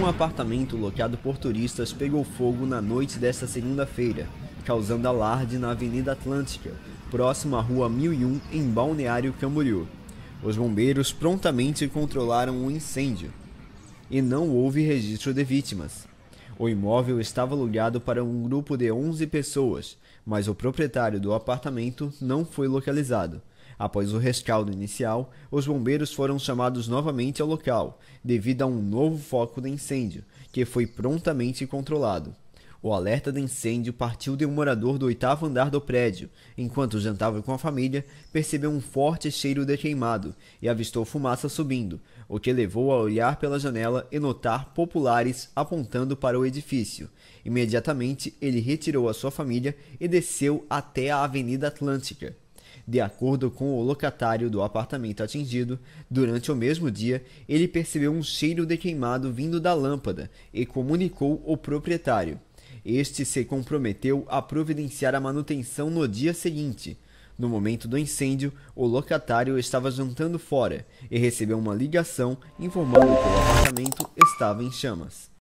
Um apartamento loteado por turistas pegou fogo na noite desta segunda-feira, causando alarde na Avenida Atlântica, próximo à Rua 1001, em Balneário Camboriú. Os bombeiros prontamente controlaram o incêndio e não houve registro de vítimas. O imóvel estava alugado para um grupo de 11 pessoas, mas o proprietário do apartamento não foi localizado. Após o rescaldo inicial, os bombeiros foram chamados novamente ao local, devido a um novo foco de incêndio, que foi prontamente controlado. O alerta de incêndio partiu de um morador do oitavo andar do prédio. Enquanto jantava com a família, percebeu um forte cheiro de queimado e avistou fumaça subindo, o que levou a olhar pela janela e notar populares apontando para o edifício. Imediatamente, ele retirou a sua família e desceu até a Avenida Atlântica, de acordo com o locatário do apartamento atingido, durante o mesmo dia, ele percebeu um cheiro de queimado vindo da lâmpada e comunicou o proprietário. Este se comprometeu a providenciar a manutenção no dia seguinte. No momento do incêndio, o locatário estava jantando fora e recebeu uma ligação informando que o apartamento estava em chamas.